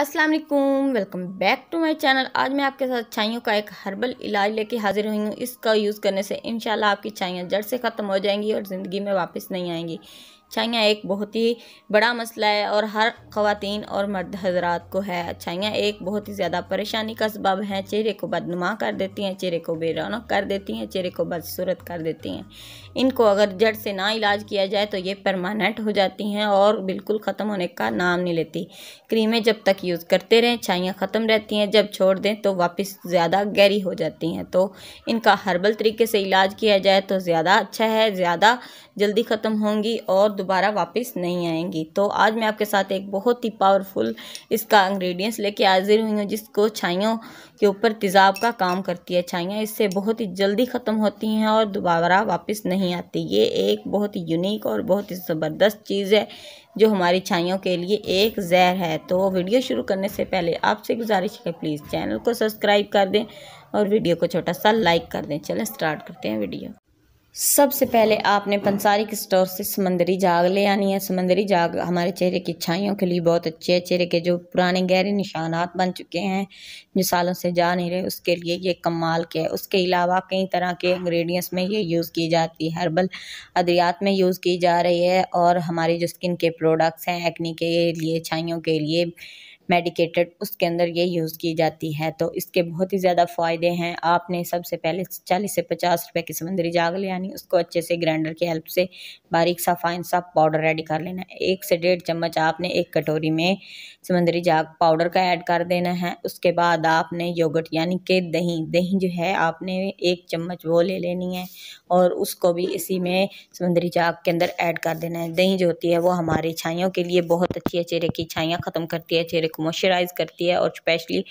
Aslam welcome back to my channel आज मैं आपके साथ छाइयों का एक हर्बल इलाज लेके हाजिर हुई हूँ इसका यूज़ करने से इनशाला आपकी छाइयाँ जड़ से ख़त्म हो जाएंगी और ज़िंदगी में वापस नहीं आएंगी अच्छाइयाँ एक बहुत ही बड़ा मसला है और हर खातन और मर्द हजरात को है अच्छाइयाँ एक बहुत ही ज़्यादा परेशानी का सबब है चेहरे को बदनुमा कर देती हैं चेहरे को बेरौनक कर देती हैं चेहरे को बदसूरत कर देती हैं इनको अगर जड़ से ना इलाज किया जाए तो ये परमानेंट हो जाती हैं और बिल्कुल ख़त्म होने का नाम नहीं लेती क्रीमें जब तक यूज़ करते रहें अच्छाइयाँ ख़त्म रहती हैं जब छोड़ दें तो वापस ज़्यादा गहरी हो जाती हैं तो इनका हर्बल तरीके से इलाज किया जाए तो ज़्यादा अच्छा है ज़्यादा जल्दी ख़त्म होंगी और दोबारा वापस नहीं आएंगी तो आज मैं आपके साथ एक बहुत ही पावरफुल इसका इंग्रेडिएंट्स लेके हाजिर हुई हूँ जिसको छाइयों के ऊपर तेज़ाब का काम करती है छाइयाँ इससे बहुत ही जल्दी ख़त्म होती हैं और दोबारा वापस नहीं आती ये एक बहुत ही यूनिक और बहुत ही ज़बरदस्त चीज़ है जो हमारी छाइयों के लिए एक जहर है तो वीडियो शुरू करने से पहले आपसे गुजारिश है प्लीज़ चैनल को सब्सक्राइब कर दें और वीडियो को छोटा सा लाइक कर दें चलें स्टार्ट करते हैं वीडियो सबसे पहले आपने पंसारी के स्टोर से समंदरी जाग ले आनी है समंदरी जाग हमारे चेहरे की छाइयों के लिए बहुत अच्छी है चेहरे के जो पुराने गहरे निशानात बन चुके हैं जो सालों से जा नहीं रहे उसके लिए ये कमाल के है उसके अलावा कई तरह के इंग्रेडिएंट्स में ये यूज़ की जाती है हर्बल अद्वियात में यूज़ की जा रही है और हमारे जो स्किन के प्रोडक्ट्स हैं एक्नी के लिए छाइयों के लिए मेडिकेटेड उसके अंदर ये यूज़ की जाती है तो इसके बहुत ही ज़्यादा फ़ायदे हैं आपने सबसे पहले चालीस से पचास रुपए की समुद्री जाग ले आनी उसको अच्छे से ग्राइंडर की हेल्प से बारीक सा फाइन सा पाउडर रेडी कर लेना है एक से डेढ़ चम्मच आपने एक कटोरी में समुंदरी जाग पाउडर का ऐड कर देना है उसके बाद आपने योगट यानी कि दही दही जो है आपने एक चम्मच वो ले लेनी है और उसको भी इसी में समंदरी जाग के अंदर ऐड कर देना है दही जो होती है वो हमारी छाइयों के लिए बहुत अच्छी है चेहरे की छाइयाँ ख़त्म करती है चेहरे को को मॉइस्चराइज़ करती है और स्पेशली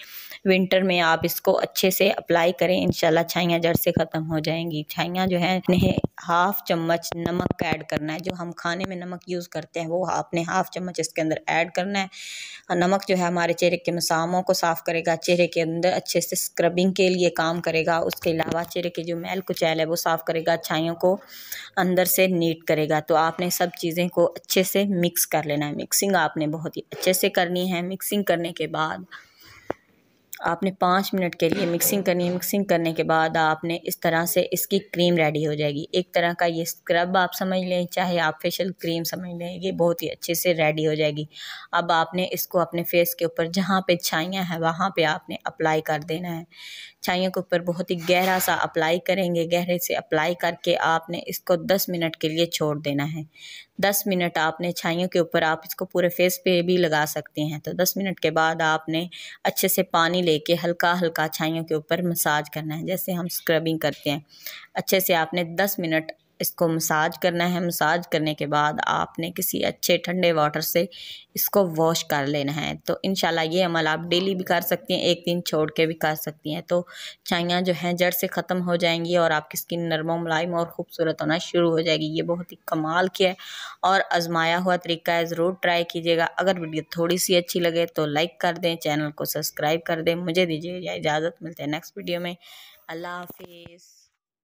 विंटर में आप इसको अच्छे से अप्लाई करें इनशाला छाइयाँ जड़ से ख़त्म हो जाएंगी छाइयाँ जो है अपने हाफ चम्मच नमक ऐड करना है जो हम खाने में नमक यूज़ करते हैं वो आपने हाफ चम्मच इसके अंदर ऐड करना है नमक जो है हमारे चेहरे के मसामों को साफ़ करेगा चेहरे के अंदर अच्छे से स्क्रबिंग के लिए काम करेगा उसके अलावा चेहरे के जो मैल कुचैल है वो साफ़ करेगा छाइयों को अंदर से नीट करेगा तो आपने सब चीज़ें को अच्छे से मिक्स कर लेना है मिक्सिंग आपने बहुत ही अच्छे से करनी है मिक्सिंग मिक्सिंग करने के बाद आपने पाँच मिनट के लिए मिक्सिंग करनी है मिक्सिंग करने के बाद आपने इस तरह से इसकी क्रीम रेडी हो जाएगी एक तरह का ये स्क्रब आप समझ लें चाहे आप फेशियल क्रीम समझ लें ये बहुत ही अच्छे से रेडी हो जाएगी अब आपने इसको अपने फेस के ऊपर जहाँ पे छाइयाँ हैं वहाँ पे आपने अप्लाई कर देना है छाइयों के ऊपर बहुत ही गहरा सा अप्लाई करेंगे गहरे से अप्लाई करके आपने इसको 10 मिनट के लिए छोड़ देना है 10 मिनट आपने छाइयों के ऊपर आप इसको पूरे फेस पे भी लगा सकते हैं तो 10 मिनट के बाद आपने अच्छे से पानी लेके हल्का हल्का छाइयों के ऊपर मसाज करना है जैसे हम स्क्रबिंग करते हैं अच्छे से आपने दस मिनट इसको मसाज करना है मसाज करने के बाद आपने किसी अच्छे ठंडे वाटर से इसको वॉश कर लेना है तो इन ये अमल आप डेली भी कर सकती हैं एक दिन छोड़ के भी कर सकती हैं तो चाइयाँ जो हैं जड़ से ख़त्म हो जाएंगी और आपकी स्किन नरम मुलायम और ख़ूबसूरत होना शुरू हो जाएगी ये बहुत ही कमाल की है और आजमाया हुआ तरीका है ज़रूर ट्राई कीजिएगा अगर वीडियो थोड़ी सी अच्छी लगे तो लाइक कर दें चैनल को सब्सक्राइब कर दें मुझे दीजिए इजाज़त मिलते हैं नेक्स्ट वीडियो में अल्लाह हाफिज़